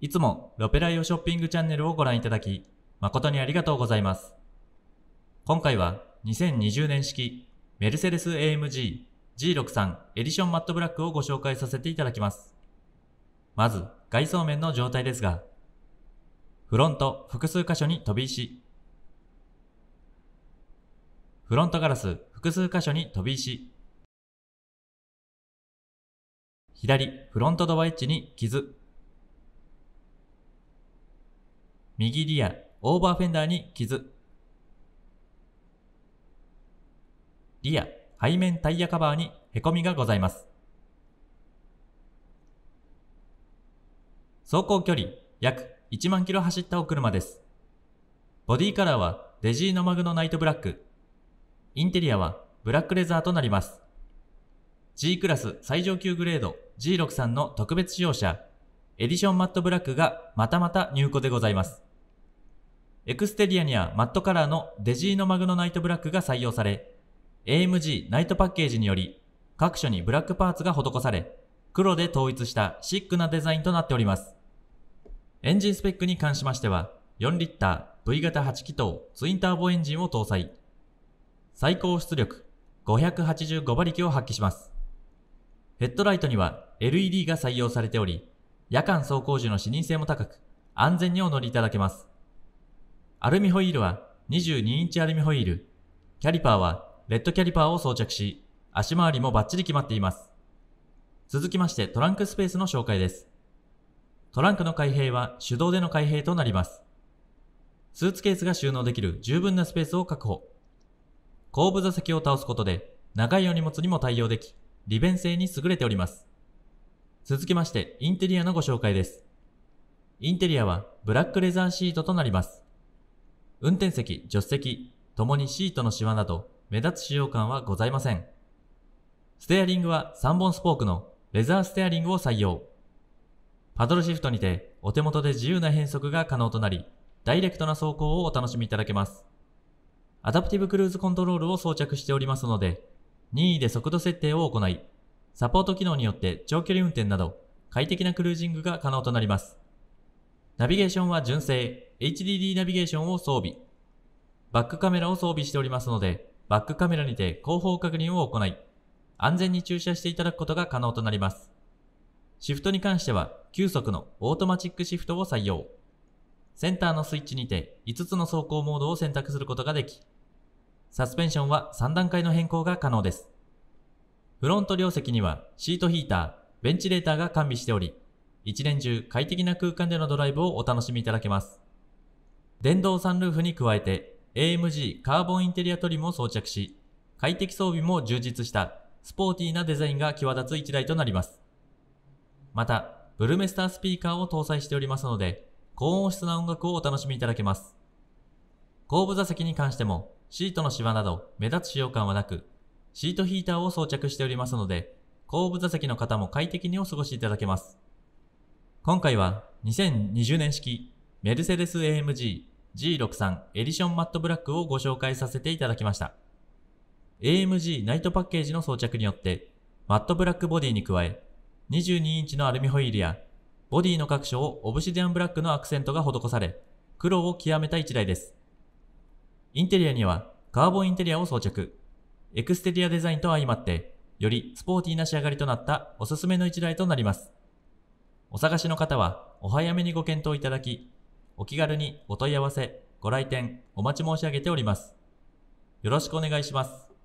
いつもロペライオショッピングチャンネルをご覧いただき、誠にありがとうございます。今回は2020年式メルセデス AMG G63 エディションマットブラックをご紹介させていただきます。まず、外装面の状態ですが、フロント複数箇所に飛び石、フロントガラス複数箇所に飛び石、左フロントドアエッジに傷、右リアオーバーフェンダーに傷。リア、背面タイヤカバーに凹みがございます。走行距離、約1万キロ走ったお車です。ボディカラーはデジーノマグのナイトブラック。インテリアはブラックレザーとなります。G クラス最上級グレード G63 の特別使用車、エディションマットブラックがまたまた入庫でございます。エクステリアにはマットカラーのデジーノマグノナイトブラックが採用され、AMG ナイトパッケージにより、各所にブラックパーツが施され、黒で統一したシックなデザインとなっております。エンジンスペックに関しましては、4リッター V 型8気筒ツインターボエンジンを搭載。最高出力585馬力を発揮します。ヘッドライトには LED が採用されており、夜間走行時の視認性も高く、安全にお乗りいただけます。アルミホイールは22インチアルミホイール、キャリパーはレッドキャリパーを装着し、足回りもバッチリ決まっています。続きましてトランクスペースの紹介です。トランクの開閉は手動での開閉となります。スーツケースが収納できる十分なスペースを確保。後部座席を倒すことで長いお荷物にも対応でき、利便性に優れております。続きましてインテリアのご紹介です。インテリアはブラックレザーシートとなります。運転席、助手席、ともにシートのシワなど目立つ使用感はございません。ステアリングは3本スポークのレザーステアリングを採用。パドルシフトにてお手元で自由な変速が可能となり、ダイレクトな走行をお楽しみいただけます。アダプティブクルーズコントロールを装着しておりますので、任意で速度設定を行い、サポート機能によって長距離運転など快適なクルージングが可能となります。ナビゲーションは純正 HDD ナビゲーションを装備。バックカメラを装備しておりますので、バックカメラにて後方確認を行い、安全に駐車していただくことが可能となります。シフトに関しては急速のオートマチックシフトを採用。センターのスイッチにて5つの走行モードを選択することができ、サスペンションは3段階の変更が可能です。フロント両席にはシートヒーター、ベンチレーターが完備しており、一年中快適な空間でのドライブをお楽しみいただけます。電動サンルーフに加えて AMG カーボンインテリアトリムを装着し、快適装備も充実したスポーティーなデザインが際立つ一台となります。また、ブルメスタースピーカーを搭載しておりますので、高音質な音楽をお楽しみいただけます。後部座席に関しても、シートのシワなど目立つ使用感はなく、シートヒーターを装着しておりますので、後部座席の方も快適にお過ごしいただけます。今回は2020年式メルセデス AMG G63 エディションマットブラックをご紹介させていただきました。AMG ナイトパッケージの装着によって、マットブラックボディに加え、22インチのアルミホイールや、ボディの各所をオブシディアンブラックのアクセントが施され、黒を極めた1台です。インテリアにはカーボンインテリアを装着。エクステリアデザインと相まって、よりスポーティーな仕上がりとなったおすすめの一台となります。お探しの方は、お早めにご検討いただき、お気軽にお問い合わせ、ご来店、お待ち申し上げております。よろしくお願いします。